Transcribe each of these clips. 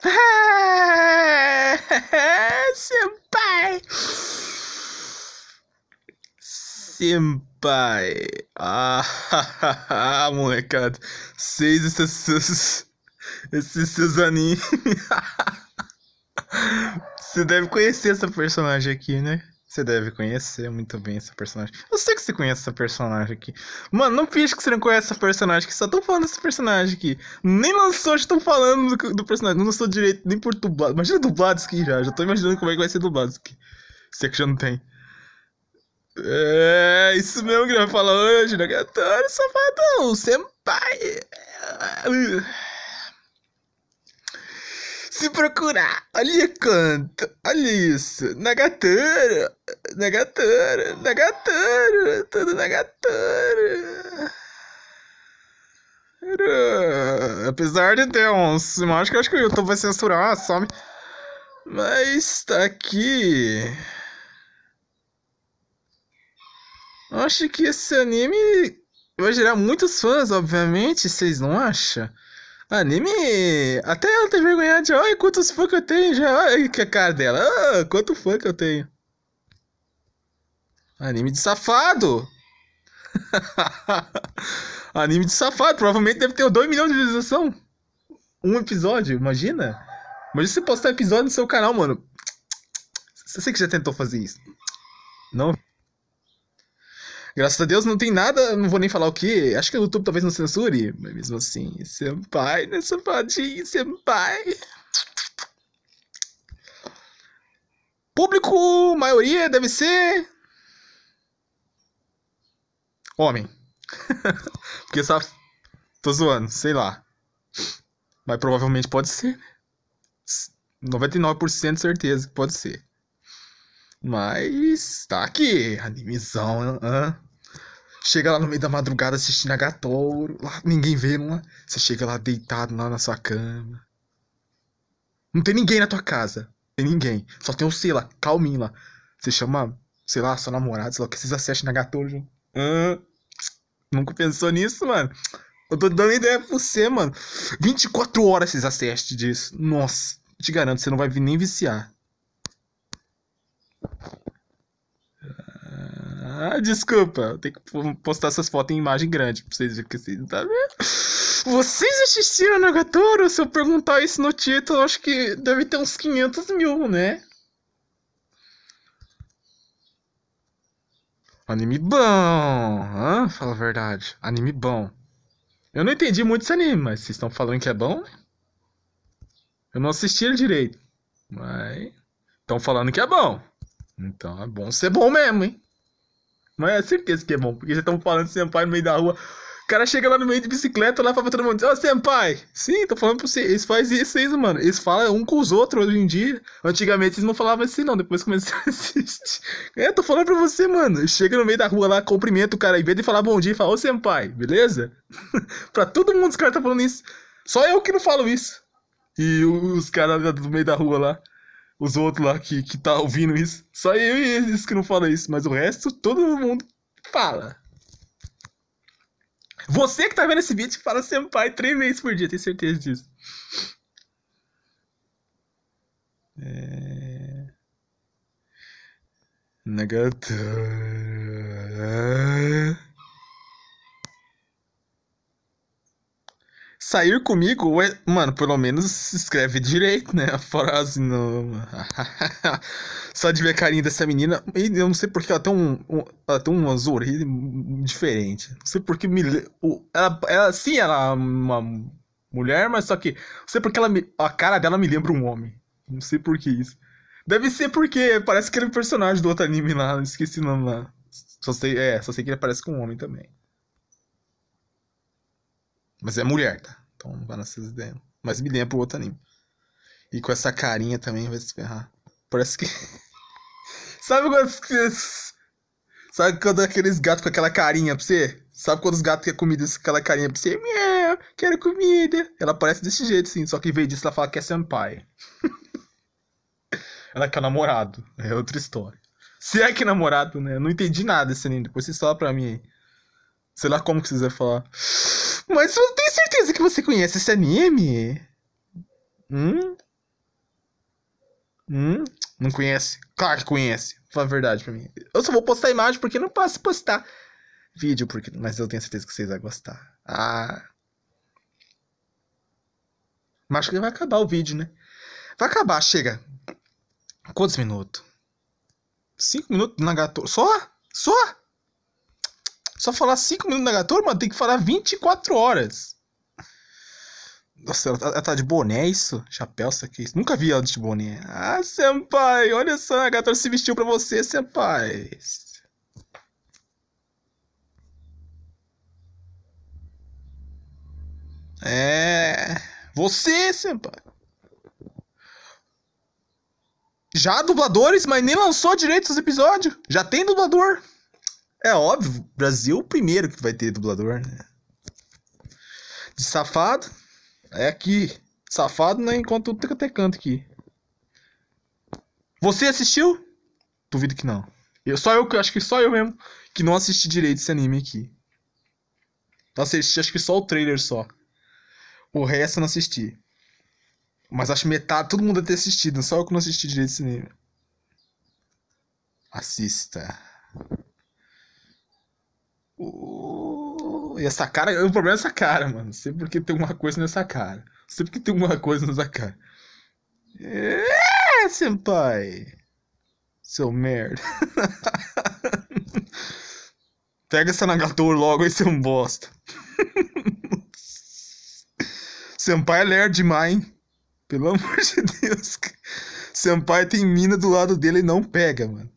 Senpai! Senpai! Ah, molecada! Seis esses seus. Esses seus aninhos. Você deve conhecer essa personagem aqui, né? Você deve conhecer muito bem essa personagem. Eu sei que você conhece essa personagem aqui. Mano, não finge que você não conhece essa personagem aqui. Só tô falando desse personagem aqui. Nem lançou, já tô falando do, do personagem. Não lançou direito nem por dublado. Imagina dublado isso aqui já. Já tô imaginando como é que vai ser dublado isso aqui. Se é que já não tem. É, isso mesmo que ele vai falar hoje, né? Gatório, safadão, senpai. Se procurar, olha quanto, é olha é isso, Nagatoro, Nagatoro, Nagatoro, tudo Nagatoro. Apesar de ter uns imagens que eu acho que o YouTube vai censurar, some. Mas tá aqui. acho que esse anime vai gerar muitos fãs, obviamente, vocês não acham? Anime. Até ela tem vergonha de. Olha quantos fãs que eu tenho já. Olha que é a cara dela. Ah, quanto fã que eu tenho. Anime de safado. anime de safado. Provavelmente deve ter 2 milhões de visualização. Um episódio, imagina. Imagina você postar episódio no seu canal, mano. Você que já tentou fazer isso. Não. Graças a Deus não tem nada, não vou nem falar o que. Acho que o YouTube talvez não censure, mas mesmo assim, senpai, né, safadinho, senpai. Público, maioria deve ser. Homem. Porque sabe. Tô zoando, sei lá. Mas provavelmente pode ser, né? 99% de certeza que pode ser. Mas tá aqui, animizão. Chega lá no meio da madrugada assistindo a Gatouro, lá ninguém vê, lá. É? Você chega lá deitado lá na sua cama. Não tem ninguém na tua casa. Tem ninguém. Só tem o sei lá, calminho lá. Você chama, sei lá, sua namorada, sei lá, o que vocês assistem na Gatouro, Nunca pensou nisso, mano? Eu tô dando ideia pra você, mano. 24 horas vocês assistem disso. Nossa, te garanto, você não vai nem viciar. Ah, desculpa, tem que postar essas fotos em imagem grande pra vocês verem que vocês não tá vendo. Vocês assistiram Nagatoro? Se eu perguntar isso no título, acho que deve ter uns 500 mil, né? Anime bom, hã? Fala a verdade. Anime bom. Eu não entendi muito esse anime, mas vocês estão falando que é bom? Eu não assisti ele direito. Mas. Estão falando que é bom. Então é bom ser bom mesmo, hein? Mas é certeza que é bom, porque já estão falando de senpai no meio da rua. O cara chega lá no meio de bicicleta, lá fala pra todo mundo, ó, oh, senpai! Sim, tô falando pra você, eles fazem isso aí, mano. Eles falam um com os outros hoje em dia. Antigamente eles não falavam assim, não, depois começaram a assistir. É, tô falando pra você, mano. Chega no meio da rua lá, cumprimenta o cara, em vez de falar bom dia, fala, ô, oh, senpai, beleza? pra todo mundo os caras tá falando isso. Só eu que não falo isso. E os caras do meio da rua lá os outros lá que, que tá ouvindo isso. Só eu e eles que não falam isso, mas o resto todo mundo fala. Você que tá vendo esse vídeo fala senpai três vezes por dia, tenho certeza disso. É... Nagato. Sair comigo? Ué, mano, pelo menos escreve direito, né? A frase no. Só de ver a carinha dessa menina. E eu não sei porque ela tem um. um ela tem diferente. Não sei porque me. O, ela, ela, sim, ela é uma mulher, mas só que. Não sei porque ela me, a cara dela me lembra um homem. Não sei por que isso. Deve ser porque parece aquele é personagem do outro anime lá, esqueci o nome lá. Só sei, é, só sei que ele parece com um homem também. Mas é mulher, tá? Então não vai nessas ideias. Mas me lembra o outro anime. E com essa carinha também vai se ferrar. Parece que. Sabe quando. Sabe quando aqueles gatos com aquela carinha pra você? Sabe quando os gatos querem comida com aquela carinha pra você? Meu, quero comida. Ela parece desse jeito, sim. Só que em vez disso ela fala que é senpai. ela quer é namorado. É outra história. Se é que é namorado, né? Eu não entendi nada esse anime. Depois vocês falam pra mim aí. Sei lá como que vocês vão falar. Mas eu tenho certeza que você conhece esse anime. Hum? Hum? Não conhece? Claro que conhece. Fala a verdade pra mim. Eu só vou postar imagem porque não posso postar vídeo, porque... mas eu tenho certeza que vocês vão gostar. Ah. Mas acho que vai acabar o vídeo, né? Vai acabar, chega. Quantos minutos? Cinco minutos na gato. Só? Só? Só falar 5 minutos da Gator, mano, tem que falar 24 horas. Nossa, ela tá, ela tá de boné, é isso? Chapéu, isso aqui. Nunca vi ela de boné. Ah, senpai, olha só, a Gator se vestiu pra você, senpai. É. Você, senpai. Já dubladores, mas nem lançou direito os episódios. Já tem dublador. É óbvio, Brasil é o primeiro que vai ter dublador, né? De safado, é aqui. Safado, né? Enquanto eu até canto aqui. Você assistiu? Duvido que não. Eu, só eu, acho que só eu mesmo que não assisti direito esse anime aqui. Assisti, acho que só o trailer só. O resto eu não assisti. Mas acho metade, todo mundo deve ter assistido, só eu que não assisti direito esse anime. Assista. Uh, e essa cara, o problema é essa cara, mano. Sempre porque tem alguma coisa nessa cara. Sempre que tem alguma coisa nessa cara. É, senpai. Seu merda. Pega essa Nagator logo aí, seu bosta. senpai é ler demais, hein? Pelo amor de Deus. Senpai tem mina do lado dele e não pega, mano.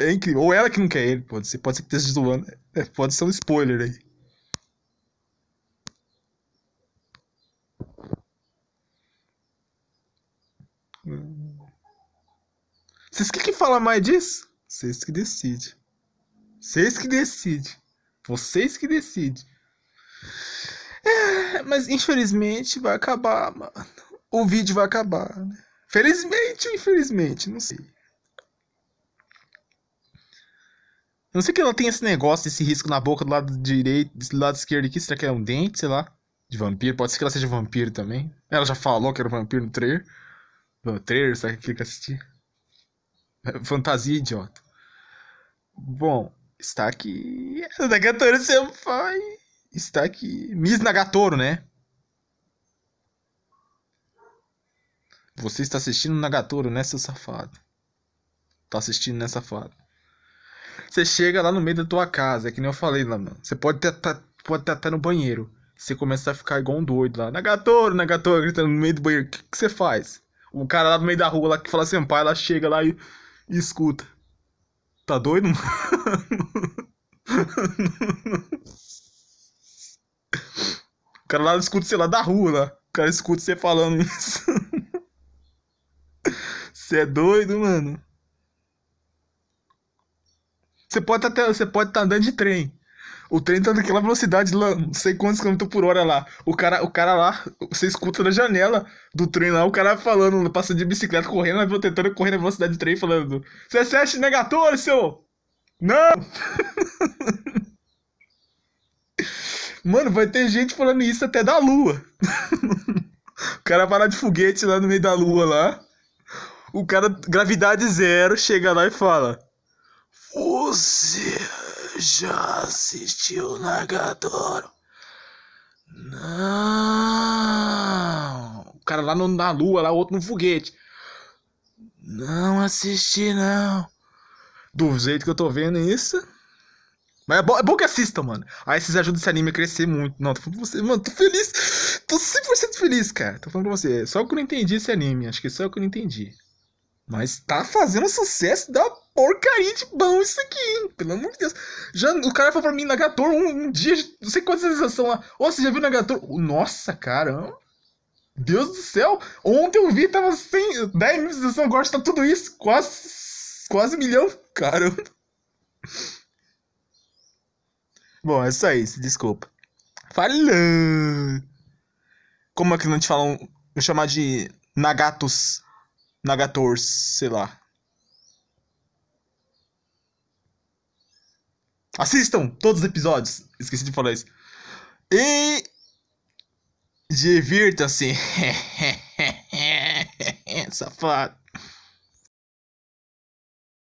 É incrível. Ou ela que não quer ele, pode ser. Pode ser que esteja zoando. É, pode ser um spoiler aí. Vocês que que fala mais disso? Vocês que decidem. Vocês que decidem. Vocês que decidem. É, mas infelizmente vai acabar, mano. O vídeo vai acabar. Né? Felizmente ou infelizmente, não sei. não sei que ela tem esse negócio, esse risco na boca do lado direito, do lado esquerdo aqui. Será que é um dente, sei lá? De vampiro? Pode ser que ela seja vampiro também. Ela já falou que era vampiro no trailer. No trailer, será que fica assistir? Fantasia idiota. Bom, está aqui. Nagatoro Senpai. Está aqui. Miss Nagatoro, né? Você está assistindo Nagatoro, né, seu safado? Tá assistindo, né, safado? Você chega lá no meio da tua casa, é que nem eu falei lá, mano. Você pode até tá, pode até tá no banheiro. Você começa a ficar igual um doido lá. Nagatoro, Nagatoro, gritando no meio do banheiro. O que, você faz? O cara lá no meio da rua lá que fala assim, pai, ela chega lá e, e escuta. Tá doido, mano? o cara lá escuta, sei lá, da rua lá. O cara escuta você falando isso. Você é doido, mano? Você pode estar tá, você pode tá andando de trem. O trem tá naquela velocidade lá, não sei quantos quilômetros por hora lá. O cara, o cara lá, você escuta na janela do trem lá, o cara falando, passando de bicicleta, correndo, tentando correr na velocidade do trem, falando: CSS negator, seu! Não! Mano, vai ter gente falando isso até da lua. o cara parar de foguete lá no meio da lua lá. O cara, gravidade zero, chega lá e fala: você já assistiu Nagatoro? Não. O cara lá no, na lua, lá outro no foguete. Não assisti, não. Do jeito que eu tô vendo isso. Mas é bom, é bom que assista, mano. Aí vocês ajudam esse anime a crescer muito. Não, tô falando pra você, mano, tô feliz. Tô 100% feliz, cara. Tô falando pra você. É só que eu não entendi esse anime. Acho que é só eu que não entendi. Mas tá fazendo sucesso da porcaria de bom isso aqui, hein? Pelo amor de Deus. Já, o cara falou pra mim, Nagator, um, um dia, não sei quantas sensação lá. Ô, você já viu Nagator? Nossa, caramba. Deus do céu. Ontem eu vi, tava sem 10 mil sensação, agora tá tudo isso. Quase, quase milhão. Caramba. Bom, é só isso desculpa. Falando. Como é que não te falam? Eu chamar de Nagatos. Nagators, sei lá. Assistam todos os episódios. Esqueci de falar isso. E. Divirta-se. Safado.